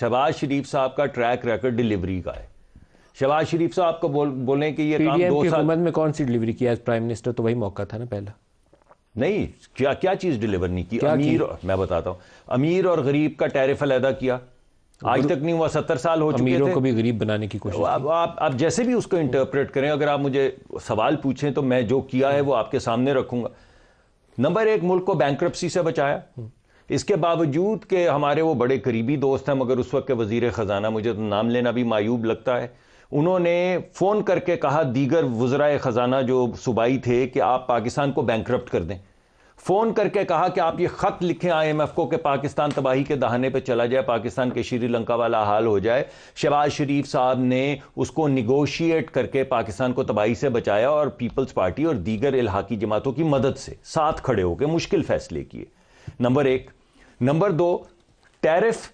शहबाज शरीफ साहब का track record delivery का है शहबाज शरीफ साहब को बोल बोले कि ये काम दो साल में कौन सी डिलीवरी किया प्राइम मिनिस्टर तो वही मौका था ना पहला नहीं क्या क्या चीज़ डिलीवर नहीं की अमीर की? मैं बताता हूँ अमीर और गरीब का टैरिफ अलहदा किया आज तक नहीं हुआ सत्तर साल हो चुके अमीरों थे को भी गरीब बनाने की कोशिश आप, आप आप जैसे भी उसको इंटरप्रेट करें अगर आप मुझे सवाल पूछें तो मैं जो किया है वो आपके सामने रखूंगा नंबर एक मुल्क को बैंक्रप्सी से बचाया इसके बावजूद के हमारे वो बड़े करीबी दोस्त हैं मगर उस वक्त के वजीर ख़जाना मुझे तो नाम लेना भी मायूब लगता है उन्होंने फ़ोन करके कहा दीगर वज़रा ख़जाना जो सूबाई थे कि आप पाकिस्तान को बैंक्रप्ट कर दें फ़ोन करके कहा कि आप ये ख़त लिखें आई एम एफ़ को कि पाकिस्तान तबाही के दहाने पर चला जाए पाकिस्तान के श्रीलंका वाला हाल हो जाए शहबाज शरीफ साहब ने उसको निगोशिएट करके पाकिस्तान को तबाही से बचाया और पीपल्स पार्टी और दीगर इलाहाकी जमातों की मदद से साथ खड़े होकर मुश्किल फैसले किए नंबर एक नंबर दो टैरिफ